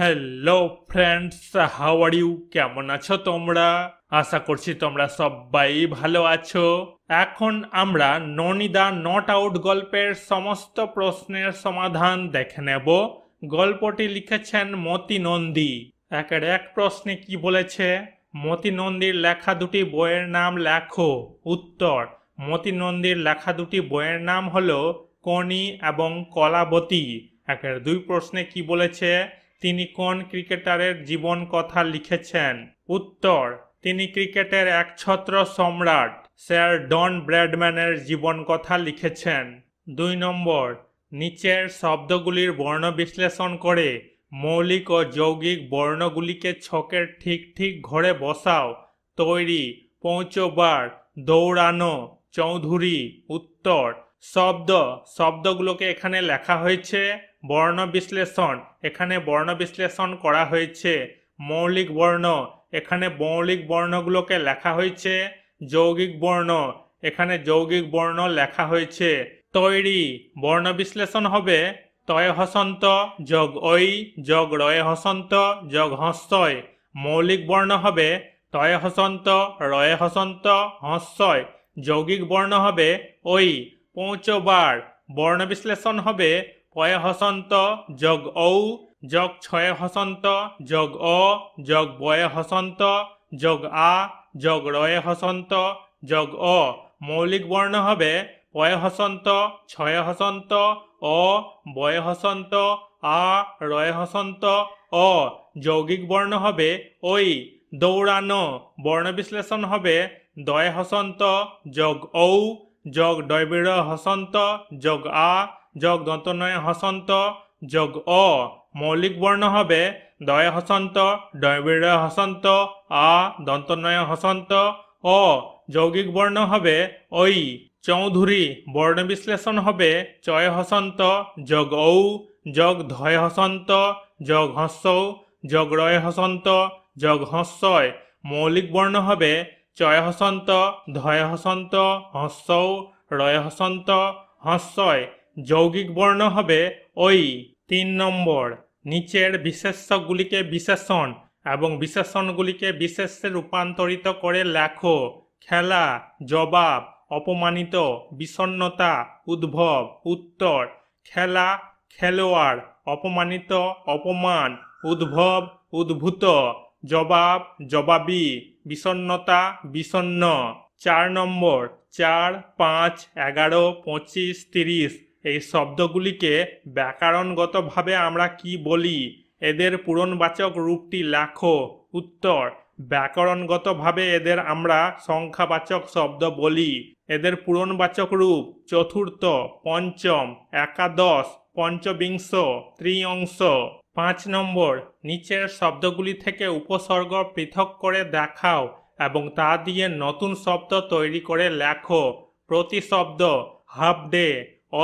hello friends how are you কেমন আছো তোমরা আশা করছি তোমরা সবাই ভালো আছো এখন আমরা ননিদা নট আউট গল্পের সমস্ত প্রশ্নের সমাধান দেখে নেব গল্পটি লিখেছেন মতি নন্দী একের এক প্রশ্নে কি বলেছে মতি নন্দীর লেখা দুটি বইয়ের নাম লেখো উত্তর মতি নন্দীর লেখা দুটি বইয়ের নাম হলো কনি এবং কলাবতী একের দুই প্রশ্নে কি বলেছে তিনি কোন ক্রিকেটারের জীবন কথা লিখেছেন উত্তর তিনি ক্রিকেটের একছত্র সম্রাট স্যার ডন ব্র্যাডম্যানের জীবন কথা লিখেছেন দুই নম্বর নিচের শব্দগুলির বর্ণ বিশ্লেষণ করে মৌলিক ও যৌগিক বর্ণগুলিকে ছকের ঠিক ঠিক ঘরে বসাও তৈরি পৌঁছবার দৌড়ানো চৌধুরী উত্তর শব্দ শব্দগুলোকে এখানে লেখা হয়েছে বর্ণ বিশ্লেষণ এখানে বর্ণ বিশ্লেষণ করা হয়েছে মৌলিক বর্ণ এখানে মৌলিক বর্ণগুলোকে লেখা হয়েছে যৌগিক বর্ণ এখানে যৌগিক বর্ণ লেখা হয়েছে তৈরি বর্ণ বিশ্লেষণ হবে তয় হসন্ত যোগ ঐ যোগ রয়ে হসন্ত যোগ হস্তয় মৌলিক বর্ণ হবে তয় হসন্ত রয়ে হসন্ত হস্যয় যৌগিক বর্ণ হবে ঐ পৌঁছবার বর্ণ বিশ্লেষণ হবে ফয়ে হচন্ত যগ ঔ যগ ছয়ে হচন্ত যগ অ যগ বয়ে হচন্ত যগ আ যগ ৰয়ে হচন্ত যগ অ মৌলিক বৰ্ণ হবে পয়ে হচন্ত ছয়ে হচন্ত অ বয়ে হচন্ত আ ৰয়ে হচন্ত অ যৌগিক বৰ্ণ হবে ঐ দৌৰাণ বৰ্ণ বিশ্লেষণ হবে দয়ে যগ ঔ যগ দৈবিৰ যগ আ যগ দন্তনয় হসন্ত যগ অ মৌলিক বৰ্ণ হবে দয় হসন্ত দয়বিড় হসন্ত আ দন্তনয় হসন্ত অ যৌগিক বৰ্ণ হবে ঐ চৌধুৰী বর্ণ বিশ্লেষণ হবে চয় হসন্ত যগ ঔ যগ ধয় হসন্ত যগ হস্যৌ যগ ৰয় হসন্ত যগ হস্যয় মৌলিক বৰ্ণ হবে চয় হসন্ত ধয় হসন্ত হস্যৌ ৰয় হসন্ত হস্যয় যৌগিক বর্ণ হবে ওই তিন নম্বর নিচের বিশেষ্যগুলিকে বিশেষণ এবং বিশেষণগুলিকে বিশেষে রূপান্তরিত করে লেখো খেলা জবাব অপমানিত বিষণ্নতা উদ্ভব উত্তর খেলা খেলোয়াড় অপমানিত অপমান উদ্ভব উদ্ভূত জবাব জবাবি বিষণ্নতা বিষণ্ন চার নম্বর চার পাঁচ এগারো পঁচিশ তিরিশ এই শব্দগুলিকে ব্যাকরণগতভাবে আমরা কি বলি এদের পূরণবাচক রূপটি লেখো উত্তর ব্যাকরণগতভাবে এদের আমরা সংখ্যাবাচক শব্দ বলি এদের পূরণবাচক রূপ চতুর্থ পঞ্চম একাদশ পঞ্চবিংশ ত্রিয়ংশ পাঁচ নম্বর নিচের শব্দগুলি থেকে উপসর্গ পৃথক করে দেখাও এবং তা দিয়ে নতুন শব্দ তৈরি করে লেখো প্রতিশব্দ হাফ ডে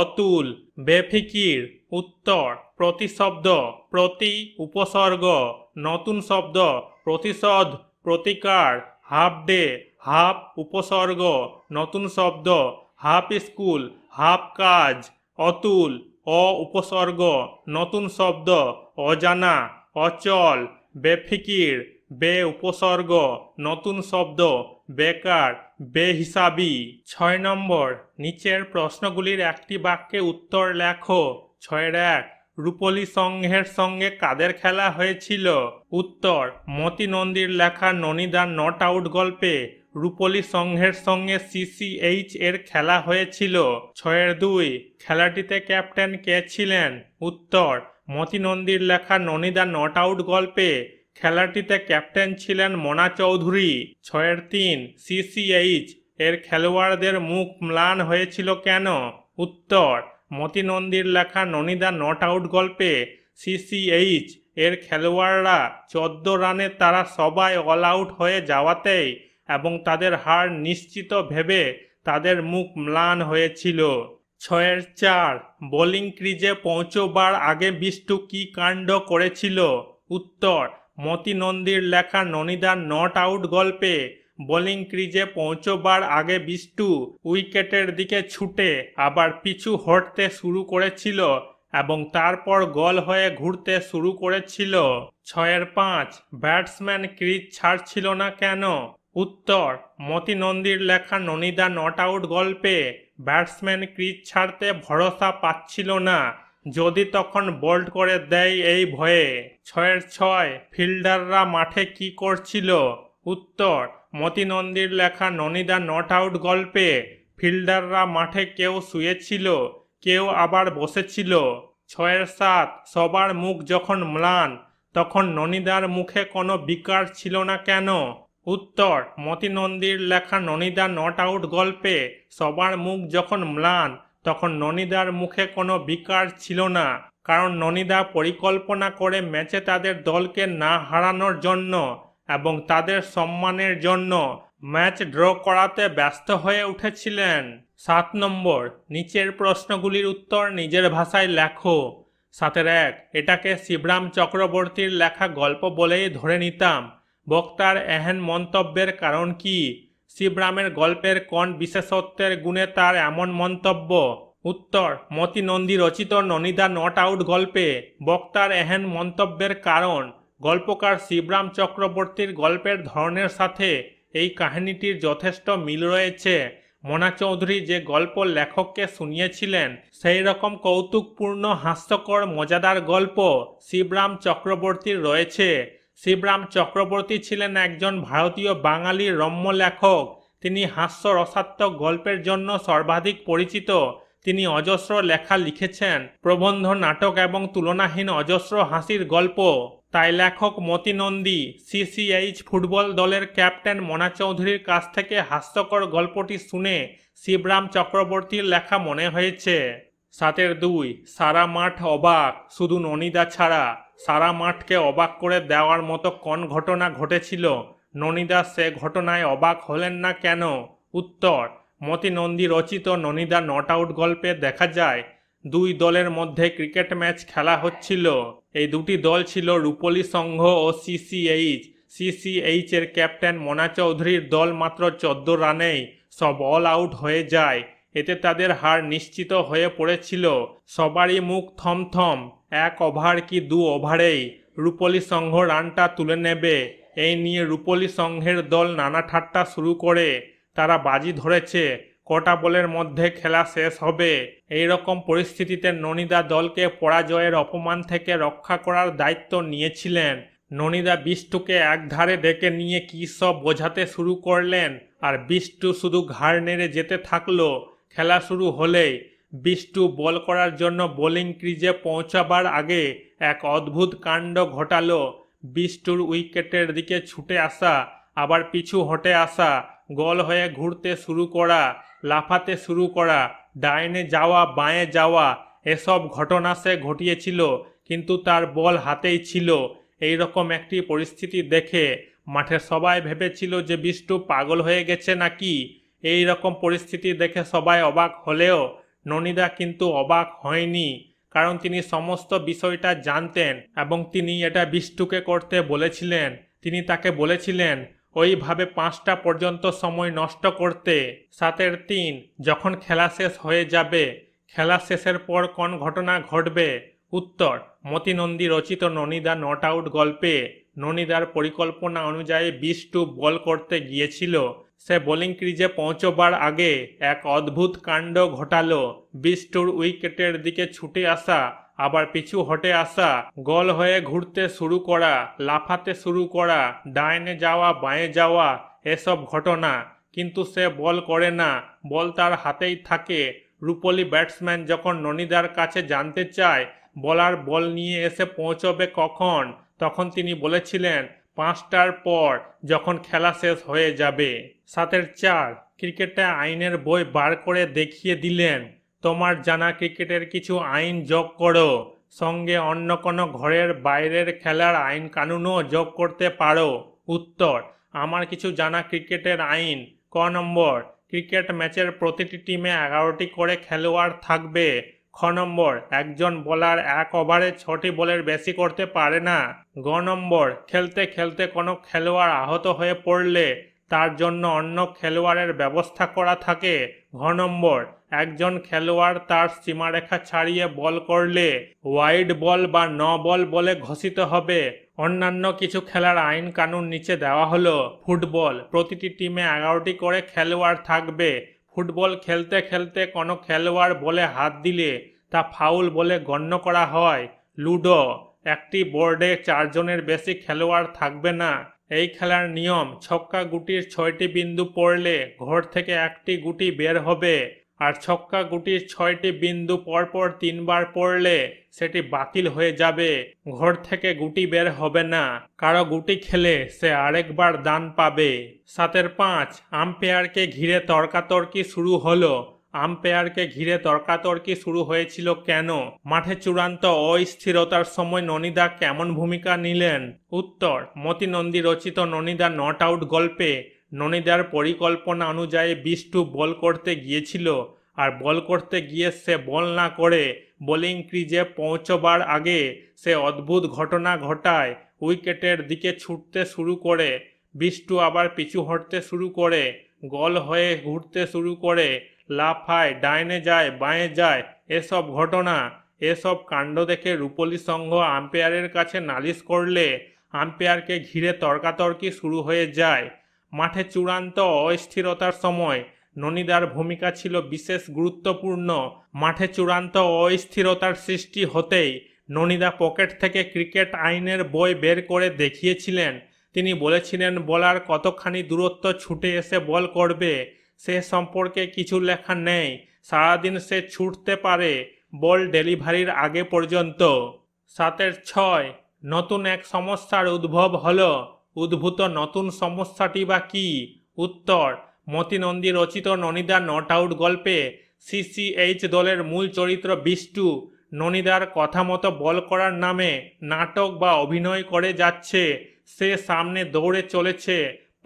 অতুল বেফিকির উত্তর প্রতিশব্দ প্রতি উপসর্গ নতুন শব্দ প্রতিশোধ প্রতিকার হাফ ডে হাফ উপসর্গ নতুন শব্দ হাফ স্কুল হাফ কাজ অতুল অ উপসর্গ নতুন শব্দ অজানা অচল বেফিকির বে উপসর্গ নতুন শব্দ বেকার বেহিসাবি ছয় নম্বর নিচের প্রশ্নগুলির একটি বাক্যে উত্তর লেখো ছয়ের এক রূপলী সংঘের সঙ্গে কাদের খেলা হয়েছিল উত্তর মতি নন্দীর লেখা ননিদার নট আউট গল্পে রূপলী সংঘের সঙ্গে সিসিএইচ এর খেলা হয়েছিল ছয়ের দুই খেলাটিতে ক্যাপ্টেন কে ছিলেন উত্তর মতি নন্দীর লেখা ননিদা নট আউট গল্পে খেলাটিতে ক্যাপ্টেন ছিলেন মনা চৌধুরী ছয়ের তিন সিসিএইচ এর খেলোয়াড়দের মুখ ম্লান হয়েছিল কেন উত্তর মতিনন্দীর লেখা ননিদা নট আউট গল্পে সিসিএইচ এর খেলোয়াড়রা চোদ্দ রানে তারা সবাই অল আউট হয়ে যাওয়াতেই এবং তাদের হার নিশ্চিত ভেবে তাদের মুখ ম্লান হয়েছিল ছয়ের চার বোলিং ক্রিজে পৌঁছবার আগে বিষ্টু কি কাণ্ড করেছিল উত্তর মতি নন্দীর লেখা ননিদার নট আউট গল্পে বোলিং ক্রিজে পৌঁছবার আগে বিষ্টু উইকেটের দিকে ছুটে আবার পিছু হটতে শুরু করেছিল এবং তারপর গল হয়ে ঘুরতে শুরু করেছিল ছয়ের পাঁচ ব্যাটসম্যান ক্রিজ ছাড়ছিল না কেন উত্তর মতিনন্দীর লেখা ননিদা নট আউট গল্পে ব্যাটসম্যান ক্রিজ ছাড়তে ভরসা পাচ্ছিল না যদি তখন বোল্ড করে দেয় এই ভয়ে ছয়ের ছয় ফিল্ডাররা মাঠে কি করছিল উত্তর মতিনন্দীর লেখা ননিদা নট আউট গল্পে ফিল্ডাররা মাঠে কেউ শুয়েছিল কেউ আবার বসেছিল ছয়ের সাত সবার মুখ যখন ম্লান তখন ননিদার মুখে কোনো বিকার ছিল না কেন উত্তর মতিনন্দীর লেখা ননিদা নট আউট গল্পে সবার মুখ যখন ম্লান তখন ননিদার মুখে কোনো বিকার ছিল না কারণ ননিদা পরিকল্পনা করে ম্যাচে তাদের দলকে না হারানোর জন্য এবং তাদের সম্মানের জন্য ম্যাচ ড্র করাতে ব্যস্ত হয়ে উঠেছিলেন সাত নম্বর নিচের প্রশ্নগুলির উত্তর নিজের ভাষায় লেখো সাতের এক এটাকে শিবরাম চক্রবর্তীর লেখা গল্প বলেই ধরে নিতাম বক্তার এহেন মন্তব্যের কারণ কি শিবরামের গল্পের কোন বিশেষত্বের গুণে তার এমন মন্তব্য উত্তর মতি নন্দী রচিত ননিদা নট আউট গল্পে বক্তার এহেন মন্তব্যের কারণ গল্পকার শিবরাম চক্রবর্তীর গল্পের ধরনের সাথে এই কাহিনীটির যথেষ্ট মিল রয়েছে মোনা চৌধুরী যে গল্প লেখককে শুনিয়েছিলেন সেই রকম কৌতুকপূর্ণ হাস্যকর মজাদার গল্প শিবরাম চক্রবর্তীর রয়েছে শিবরাম চক্রবর্তী ছিলেন একজন ভারতীয় বাঙালি রম্য লেখক তিনি হাস্য রসাত্মক গল্পের জন্য সর্বাধিক পরিচিত তিনি অজস্র লেখা লিখেছেন প্রবন্ধ নাটক এবং তুলনাহীন অজস্র হাসির গল্প তাই লেখক মতি নন্দী সিসিএইচ ফুটবল দলের ক্যাপ্টেন মনা চৌধুরীর কাছ থেকে হাস্যকর গল্পটি শুনে শিবরাম চক্রবর্তীর লেখা মনে হয়েছে সাতের দুই সারা মাঠ অবাক শুধু ননিদা ছাড়া সারা মাঠকে অবাক করে দেওয়ার মতো কোন ঘটনা ঘটেছিল ননিদা সে ঘটনায় অবাক হলেন না কেন উত্তর মতি নন্দী রচিত ননিদা নট আউট গল্পে দেখা যায় দুই দলের মধ্যে ক্রিকেট ম্যাচ খেলা হচ্ছিল এই দুটি দল ছিল রূপলি সংঘ ও সিসিএইচ সিসিএইচ এর ক্যাপ্টেন মোনা চৌধুরীর দল মাত্র চোদ্দ রানেই সব অল আউট হয়ে যায় এতে তাদের হার নিশ্চিত হয়ে পড়েছিল সবারই মুখ থমথম এক ওভার কি দু ওভারেই রুপলি সংঘ রানটা তুলে নেবে এই নিয়ে রুপলি সংঘের দল নানা ঠাট্টা শুরু করে তারা বাজি ধরেছে কটা বলের মধ্যে খেলা শেষ হবে এই রকম পরিস্থিতিতে ননিদা দলকে পরাজয়ের অপমান থেকে রক্ষা করার দায়িত্ব নিয়েছিলেন ননিদা বিষ্টুকে একধারে ডেকে নিয়ে কী সব বোঝাতে শুরু করলেন আর বিষ্টু শুধু ঘাড় নেড়ে যেতে থাকলো খেলা শুরু হলেই বিষ্টু বল করার জন্য বোলিং ক্রিজে পৌঁছাবার আগে এক অদ্ভুত কাণ্ড ঘটাল বিষ্টুর উইকেটের দিকে ছুটে আসা আবার পিছু হটে আসা গল হয়ে ঘুরতে শুরু করা লাফাতে শুরু করা ডাইনে যাওয়া বাঁয়ে যাওয়া এসব ঘটনা সে ঘটিয়েছিল কিন্তু তার বল হাতেই ছিল এই রকম একটি পরিস্থিতি দেখে মাঠে সবাই ভেবেছিল যে বিষ্টু পাগল হয়ে গেছে নাকি এই রকম পরিস্থিতি দেখে সবাই অবাক হলেও ননিদা কিন্তু অবাক হয়নি কারণ তিনি সমস্ত বিষয়টা জানতেন এবং তিনি এটা বিষ্টুকে করতে বলেছিলেন তিনি তাকে বলেছিলেন ওইভাবে পাঁচটা পর্যন্ত সময় নষ্ট করতে সাতের তিন যখন খেলা শেষ হয়ে যাবে খেলা শেষের পর কোন ঘটনা ঘটবে উত্তর মতিনন্দী রচিত ননিদা নট আউট গল্পে ননিদার পরিকল্পনা অনুযায়ী বিষ্টু বল করতে গিয়েছিল সে বোলিং ক্রিজে পৌঁছবার আগে এক অদ্ভুত কাণ্ড ঘটালো বিষ্টুর উইকেটের দিকে ছুটে আসা আবার পিছু হটে আসা গোল হয়ে ঘুরতে শুরু করা লাফাতে শুরু করা ডাইনে যাওয়া বাঁয়ে যাওয়া এসব ঘটনা কিন্তু সে বল করে না বল তার হাতেই থাকে রূপলি ব্যাটসম্যান যখন ননিদার কাছে জানতে চায় বলার বল নিয়ে এসে পৌঁছবে কখন তখন তিনি বলেছিলেন পাঁচটার পর যখন খেলা শেষ হয়ে যাবে সাতের চার ক্রিকেটে আইনের বই বার করে দেখিয়ে দিলেন তোমার জানা ক্রিকেটের কিছু আইন যোগ করো সঙ্গে অন্য কোনো ঘরের বাইরের খেলার আইন কানুনও যোগ করতে পারো উত্তর আমার কিছু জানা ক্রিকেটের আইন ক নম্বর ক্রিকেট ম্যাচের প্রতিটি টিমে এগারোটি করে খেলোয়াড় থাকবে খ নম্বর একজন বোলার এক ওভারে ছটি বলের বেশি করতে পারে না গ নম্বর খেলতে খেলতে কোনো খেলোয়াড় আহত হয়ে পড়লে তার জন্য অন্য খেলোয়াড়ের ব্যবস্থা করা থাকে ঘ নম্বর একজন খেলোয়াড় তার সীমারেখা ছাড়িয়ে বল করলে ওয়াইড বল বা ন বল বলে ঘোষিত হবে অন্যান্য কিছু খেলার আইন কানুন নিচে দেওয়া হলো ফুটবল প্রতিটি টিমে এগারোটি করে খেলোয়াড় থাকবে ফুটবল খেলতে খেলতে কোনো খেলোয়াড় বলে হাত দিলে তা ফাউল বলে গণ্য করা হয় লুডো একটি বোর্ডে চারজনের বেশি খেলোয়াড় থাকবে না এই খেলার নিয়ম ছক্কা গুটির ছয়টি বিন্দু পড়লে ঘর থেকে একটি গুটি বের হবে আর ছক্কা গুটির ছয়টি বিন্দু পরপর তিনবার পড়লে সেটি বাতিল হয়ে যাবে ঘর থেকে গুটি বের হবে না কারো গুটি খেলে সে আরেকবার দান পাবে সাতের পাঁচ আম্পায়ারকে ঘিরে তর্কাতর্কি শুরু হলো আম্পায়ারকে ঘিরে তর্কাতর্কি শুরু হয়েছিল কেন মাঠে চূড়ান্ত অস্থিরতার সময় ননিদা কেমন ভূমিকা নিলেন উত্তর মতি নন্দী রচিত ননিদা নট আউট গল্পে ননিদার পরিকল্পনা অনুযায়ী বিষ্টু বল করতে গিয়েছিল আর বল করতে গিয়ে সে বল না করে বোলিং ক্রিজে পৌঁছবার আগে সে অদ্ভুত ঘটনা ঘটায় উইকেটের দিকে ছুটতে শুরু করে বিষ্টু আবার পিছু হটতে শুরু করে গল হয়ে ঘুরতে শুরু করে লাফায় ডাইনে যায় বাঁয়ে যায় এসব ঘটনা এসব কাণ্ড দেখে রূপলি সংঘ আম্পায়ারের কাছে নালিশ করলে আম্পায়ারকে ঘিরে তর্কাতর্কি শুরু হয়ে যায় মাঠে চূড়ান্ত অস্থিরতার সময় ননিদার ভূমিকা ছিল বিশেষ গুরুত্বপূর্ণ মাঠে চূড়ান্ত অস্থিরতার সৃষ্টি হতেই ননিদা পকেট থেকে ক্রিকেট আইনের বই বের করে দেখিয়েছিলেন তিনি বলেছিলেন বলার কতখানি দূরত্ব ছুটে এসে বল করবে সে সম্পর্কে কিছু লেখা নেই সারাদিন সে ছুটতে পারে বল ডেলিভারির আগে পর্যন্ত সাতের ছয় নতুন এক সমস্যার উদ্ভব হলো উদ্ভূত নতুন সমস্যাটি বা কি উত্তর মতিনন্দী রচিত ননিদা নট আউট গল্পে সিসিএইচ দলের মূল চরিত্র বিষ্টু ননিদার কথা মতো বল করার নামে নাটক বা অভিনয় করে যাচ্ছে সে সামনে দৌড়ে চলেছে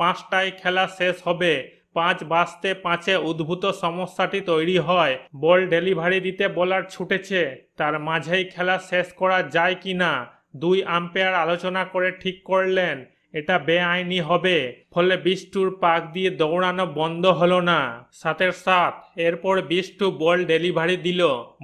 পাঁচটায় খেলা শেষ হবে পাঁচ বাঁচতে পাঁচে উদ্ভূত সমস্যাটি তৈরি হয় বল ডেলিভারি দিতে বলার ছুটেছে তার মাঝেই খেলা শেষ করা যায় কি না দুই আম্পায়ার আলোচনা করে ঠিক করলেন এটা বেআইনি হবে ফলে বিষ্টুর পাক দিয়ে দৌড়ানো বন্ধ হলো না সাথে সাথ এরপর বিষ্টু বল ডেলিভারি দিল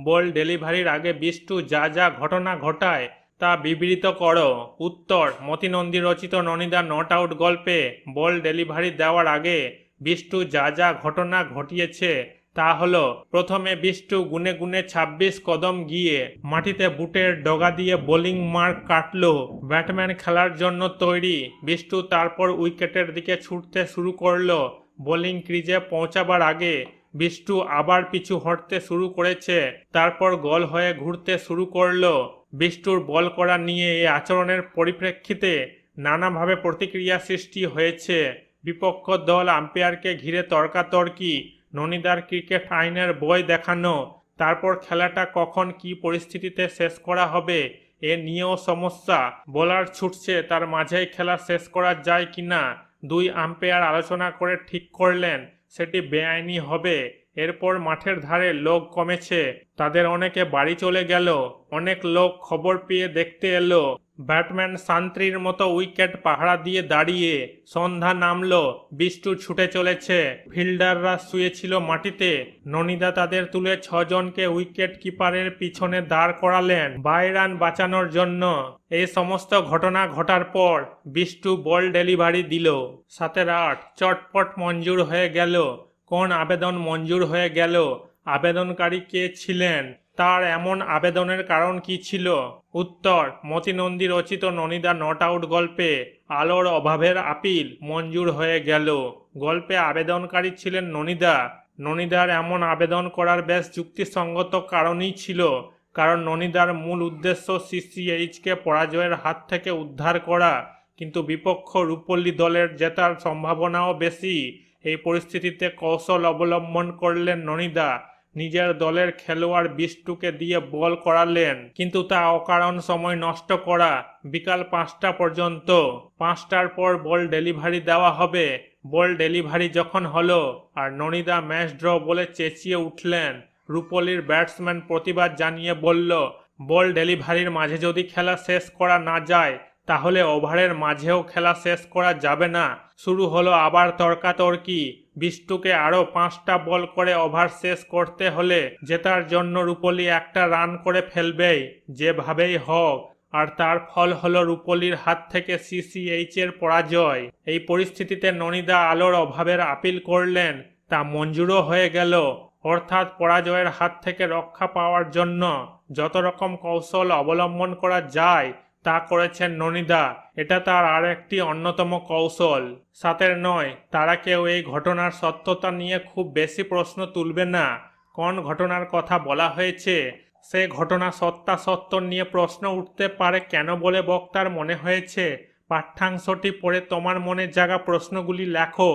বল ডেলিভারির আগে বিষ্টু যা যা ঘটনা ঘটায় তা বিবৃত করো উত্তর মতিনন্দী রচিত ননিদা নট আউট গল্পে বল ডেলিভারি দেওয়ার আগে বিষ্টু যা যা ঘটনা ঘটিয়েছে তা হলো প্রথমে বিষ্টু গুনে গুনে ২৬ কদম গিয়ে মাটিতে বুটের ডগা দিয়ে বোলিং মার্ক কাটল ব্যাটম্যান খেলার জন্য তৈরি বিষ্টু তারপর উইকেটের দিকে ছুটতে শুরু করলো বোলিং ক্রিজে পৌঁছাবার আগে বিষ্টু আবার পিছু হটতে শুরু করেছে তারপর গল হয়ে ঘুরতে শুরু করলো বিষ্টুর বল করা নিয়ে এই আচরণের পরিপ্রেক্ষিতে নানাভাবে প্রতিক্রিয়া সৃষ্টি হয়েছে বিপক্ষ দল আম্পায়ারকে ঘিরে তর্কাতর্কি ননিদার ক্রিকেট আইনের বই দেখানো তারপর খেলাটা কখন কি পরিস্থিতিতে শেষ করা হবে এ নিয়েও সমস্যা বোলার ছুটছে তার মাঝেই খেলা শেষ করা যায় কিনা দুই আম্পায়ার আলোচনা করে ঠিক করলেন সেটি বেআইনি হবে এরপর মাঠের ধারে লোক কমেছে তাদের অনেকে বাড়ি চলে গেল অনেক লোক খবর পেয়ে দেখতে এলো ব্যাটম্যান সান্ত্রীর মতো উইকেট পাহারা দিয়ে দাঁড়িয়ে সন্ধ্যা নামলো বিষ্টু ছুটে চলেছে ফিল্ডাররা শুয়েছিল মাটিতে ননিদা তাদের তুলে ছজনকে উইকেট কিপারের পিছনে দাঁড় করালেন বাইরান বাঁচানোর জন্য এই সমস্ত ঘটনা ঘটার পর বিষ্টু বল ডেলিভারি দিল সাতের আট চটপট মঞ্জুর হয়ে গেল কোন আবেদন মঞ্জুর হয়ে গেল আবেদনকারী কে ছিলেন তার এমন আবেদনের কারণ কি ছিল উত্তর মতিনন্দী রচিত ননিদা নট আউট গল্পে আলোর অভাবের আপিল মঞ্জুর হয়ে গেল গল্পে আবেদনকারী ছিলেন ননিদা ননিদার এমন আবেদন করার বেশ যুক্তিসঙ্গত কারণই ছিল কারণ ননিদার মূল উদ্দেশ্য সিসিএইচকে পরাজয়ের হাত থেকে উদ্ধার করা কিন্তু বিপক্ষ রূপল্লী দলের জেতার সম্ভাবনাও বেশি এই পরিস্থিতিতে কৌশল অবলম্বন করলেন ননিদা নিজের দলের খেলোয়াড় বিষ্টুকে দিয়ে বল করালেন কিন্তু তা অকারণ সময় নষ্ট করা বিকাল পাঁচটা পর্যন্ত পাঁচটার পর বল ডেলিভারি দেওয়া হবে বল ডেলিভারি যখন হলো আর ননিদা ম্যাচ ড্র বলে চেঁচিয়ে উঠলেন রূপলির ব্যাটসম্যান প্রতিবাদ জানিয়ে বলল বল ডেলিভারির মাঝে যদি খেলা শেষ করা না যায় তাহলে ওভারের মাঝেও খেলা শেষ করা যাবে না শুরু হলো আবার তর্কাতর্কি বিষ্টুকে আরও পাঁচটা বল করে ওভার শেষ করতে হলে জেতার জন্য রূপলি একটা রান করে ফেলবেই যেভাবেই হোক আর তার ফল হলো রূপলির হাত থেকে সিসিএইচের পরাজয় এই পরিস্থিতিতে ননিদা আলোর অভাবের আপিল করলেন তা মঞ্জুরও হয়ে গেল অর্থাৎ পরাজয়ের হাত থেকে রক্ষা পাওয়ার জন্য যত রকম কৌশল অবলম্বন করা যায় তা করেছেন ননিদা এটা তার আর একটি অন্যতম কৌশল সাতের নয় তারা কেউ এই ঘটনার সত্যতা নিয়ে খুব বেশি প্রশ্ন তুলবে না কোন ঘটনার কথা বলা হয়েছে সে ঘটনা সত্য নিয়ে প্রশ্ন উঠতে পারে কেন বলে বক্তার মনে হয়েছে পাঠ্যাংশটি পড়ে তোমার মনে জাগা প্রশ্নগুলি লেখো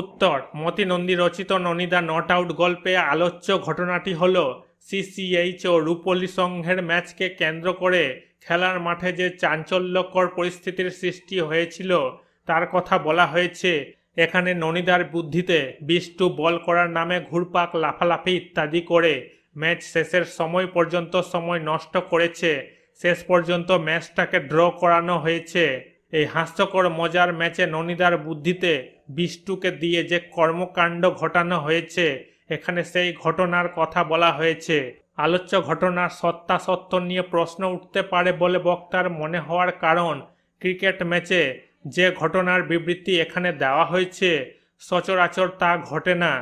উত্তর মতি নন্দী রচিত ননিদা নট আউট গল্পে আলোচ্য ঘটনাটি হলো সিসিএইচ ও রূপলি সংঘের ম্যাচকে কেন্দ্র করে খেলার মাঠে যে চাঞ্চল্যকর পরিস্থিতির সৃষ্টি হয়েছিল তার কথা বলা হয়েছে এখানে ননিদার বুদ্ধিতে বিষ্টু বল করার নামে ঘুরপাক লাফালাফি ইত্যাদি করে ম্যাচ শেষের সময় পর্যন্ত সময় নষ্ট করেছে শেষ পর্যন্ত ম্যাচটাকে ড্র করানো হয়েছে এই হাস্যকর মজার ম্যাচে ননিদার বুদ্ধিতে বিষ্টুকে দিয়ে যে কর্মকাণ্ড ঘটানো হয়েছে এখানে সেই ঘটনার কথা বলা হয়েছে আলোচ্য ঘটনার সত্য নিয়ে প্রশ্ন উঠতে পারে বলে বক্তার মনে হওয়ার কারণ ক্রিকেট ম্যাচে যে ঘটনার বিবৃতি এখানে দেওয়া হয়েছে সচরাচর তা ঘটে না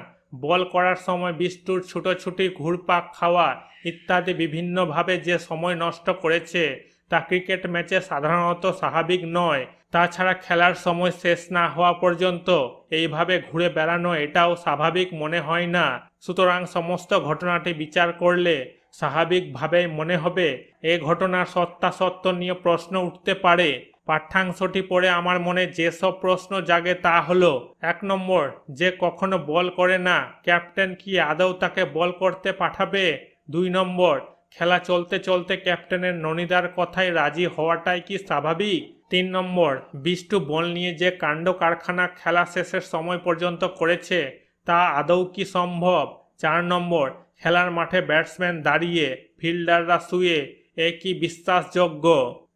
বল করার সময় বিস্তুর ছুটোছুটি ঘুরপাক খাওয়া ইত্যাদি বিভিন্নভাবে যে সময় নষ্ট করেছে তা ক্রিকেট ম্যাচে সাধারণত স্বাভাবিক নয় তাছাড়া খেলার সময় শেষ না হওয়া পর্যন্ত এইভাবে ঘুরে বেড়ানো এটাও স্বাভাবিক মনে হয় না সুতরাং সমস্ত ঘটনাটি বিচার করলে স্বাভাবিকভাবেই মনে হবে এ ঘটনার সত্ত্ব নিয়ে প্রশ্ন উঠতে পারে পাঠ্যাংশটি পড়ে আমার মনে যেসব প্রশ্ন জাগে তা হলো এক নম্বর যে কখনো বল করে না ক্যাপ্টেন কি আদৌ তাকে বল করতে পাঠাবে দুই নম্বর খেলা চলতে চলতে ক্যাপ্টেনের ননিদার কথায় রাজি হওয়াটাই কি স্বাভাবিক তিন নম্বর বিষ্টু বল নিয়ে যে কাণ্ড কারখানা খেলা শেষের সময় পর্যন্ত করেছে তা আদৌ কি সম্ভব চার নম্বর খেলার মাঠে ব্যাটসম্যান দাঁড়িয়ে ফিল্ডাররা শুয়ে এ কি বিশ্বাসযোগ্য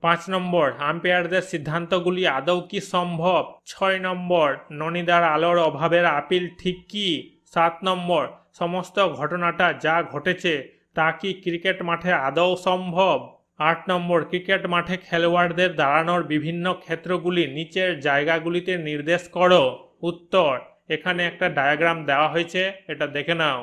পাঁচ নম্বর আম্পায়ারদের সিদ্ধান্তগুলি আদৌ কি সম্ভব ছয় নম্বর ননিদার আলোর অভাবের আপিল ঠিক কি সাত নম্বর সমস্ত ঘটনাটা যা ঘটেছে তা কি ক্রিকেট মাঠে আদৌ সম্ভব আট নম্বর ক্রিকেট মাঠে খেলোয়াড়দের দাঁড়ানোর বিভিন্ন ক্ষেত্রগুলি নিচের জায়গাগুলিতে নির্দেশ করো উত্তর এখানে একটা ডায়াগ্রাম দেওয়া হয়েছে এটা দেখে নাও